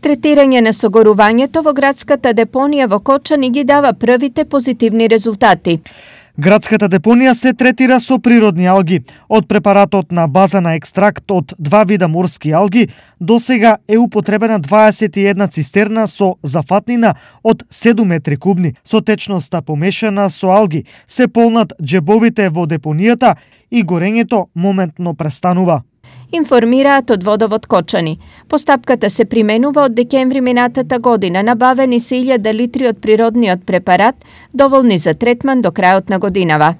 Третирање на согорувањето во градската депонија во Кочани ги дава првите позитивни резултати. Градската депонија се третира со природни алги. Од препаратот на база на екстракт од два вида морски алги, до сега е употребена 21 цистерна со зафатнина од 7 метри кубни. Со течноста помешана со алги се полнат джебовите во депонијата и горењето моментно престанува информираат од водовод Кочани. Постапката се применува од декември минатата година. Набавени се 1000 литри од природниот препарат, доволни за третман до крајот на годинава.